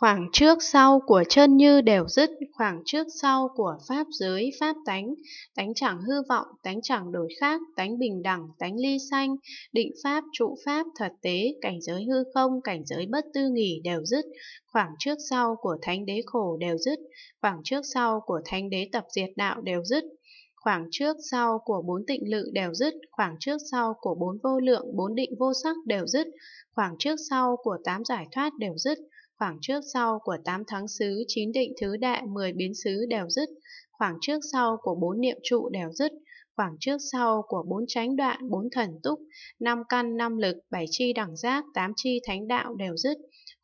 khoảng trước sau của chân như đều dứt khoảng trước sau của pháp giới pháp tánh tánh chẳng hư vọng tánh chẳng đổi khác tánh bình đẳng tánh ly sanh định pháp trụ pháp thật tế cảnh giới hư không cảnh giới bất tư nghỉ đều dứt khoảng trước sau của thánh đế khổ đều dứt khoảng trước sau của thánh đế tập diệt đạo đều dứt khoảng trước sau của bốn tịnh lự đều dứt, khoảng trước sau của bốn vô lượng, bốn định vô sắc đều dứt, khoảng trước sau của tám giải thoát đều dứt, khoảng trước sau của tám thắng xứ, chín định thứ đại, mười biến xứ đều dứt, khoảng trước sau của bốn niệm trụ đều dứt, khoảng trước sau của bốn chánh đoạn, bốn thần túc, năm căn, năm lực, bảy chi đẳng giác, tám chi thánh đạo đều dứt,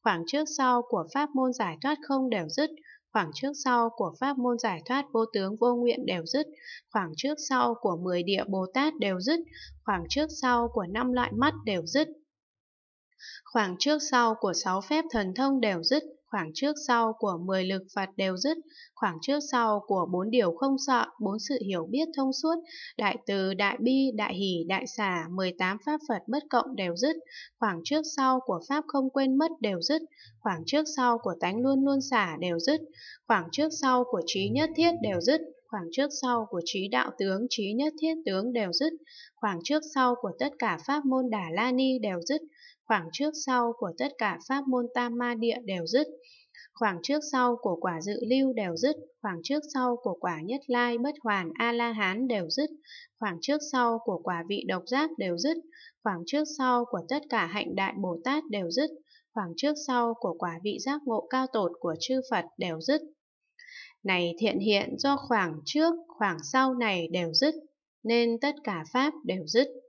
khoảng trước sau của pháp môn giải thoát không đều dứt, khoảng trước sau của pháp môn giải thoát vô tướng vô nguyện đều dứt, khoảng trước sau của mười địa Bồ Tát đều dứt, khoảng trước sau của năm loại mắt đều dứt. Khoảng trước sau của sáu phép thần thông đều dứt, khoảng trước sau của 10 lực Phật đều dứt, khoảng trước sau của bốn điều không sợ, bốn sự hiểu biết thông suốt, đại từ, đại bi, đại hỷ, đại xả, 18 pháp Phật bất cộng đều dứt, khoảng trước sau của pháp không quên mất đều dứt, khoảng trước sau của tánh luôn luôn xả đều dứt, khoảng trước sau của trí nhất thiết đều dứt, khoảng trước sau của trí đạo tướng, trí nhất thiết tướng đều dứt, khoảng trước sau của tất cả pháp môn Đà La Ni đều dứt, khoảng trước sau của tất cả pháp môn tam ma địa đều dứt, khoảng trước sau của quả dự lưu đều dứt, khoảng trước sau của quả nhất lai bất hoàn A-la-hán đều dứt, khoảng trước sau của quả vị độc giác đều dứt, khoảng trước sau của tất cả hạnh đại Bồ Tát đều dứt, khoảng trước sau của quả vị giác ngộ cao tột của chư Phật đều dứt. Này thiện hiện do khoảng trước, khoảng sau này đều dứt, nên tất cả Pháp đều dứt.